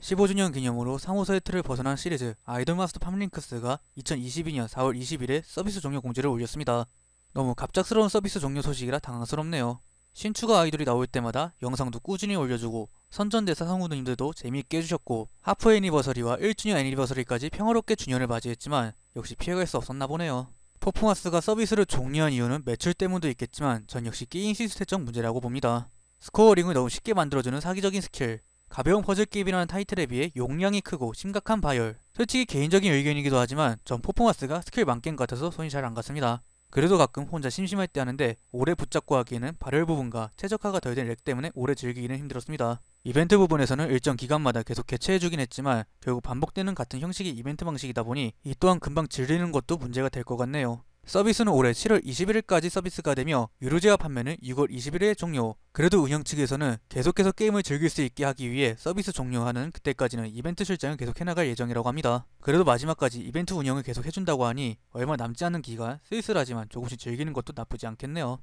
15주년 기념으로 상호사의 틀을 벗어난 시리즈 아이돌마스터 팜링크스가 2022년 4월 20일에 서비스 종료 공지를 올렸습니다. 너무 갑작스러운 서비스 종료 소식이라 당황스럽네요. 신추가 아이돌이 나올 때마다 영상도 꾸준히 올려주고 선전대사 성우님들도 재미있게 해주셨고 하프 애니버서리와 1주년 애니버서리까지 평화롭게 주년을 맞이했지만 역시 피해갈 수 없었나 보네요. 퍼포마스가 서비스를 종료한 이유는 매출 때문도 있겠지만 전 역시 게임 시스템적 문제라고 봅니다. 스코어링을 너무 쉽게 만들어주는 사기적인 스킬, 가벼운 퍼즐게임이라는 타이틀에 비해 용량이 크고 심각한 바열 솔직히 개인적인 의견이기도 하지만 전 포포마스가 스킬 만겜 같아서 손이 잘 안 갔습니다 그래도 가끔 혼자 심심할 때 하는데 오래 붙잡고 하기에는 발열 부분과 최적화가 덜 된 렉 때문에 오래 즐기기는 힘들었습니다. 이벤트 부분에서는 일정 기간마다 계속 개최해주긴 했지만 결국 반복되는 같은 형식의 이벤트 방식이다 보니 이 또한 금방 질리는 것도 문제가 될 것 같네요. 서비스는 올해 7월 21일까지 서비스가 되며 유료제화 판매는 6월 21일에 종료. 그래도 운영 측에서는 계속해서 게임을 즐길 수 있게 하기 위해 서비스 종료하는 그때까지는 이벤트 실장을 계속 해나갈 예정이라고 합니다. 그래도 마지막까지 이벤트 운영을 계속 해준다고 하니 얼마 남지 않은 기간 쓸쓸하지만 조금씩 즐기는 것도 나쁘지 않겠네요.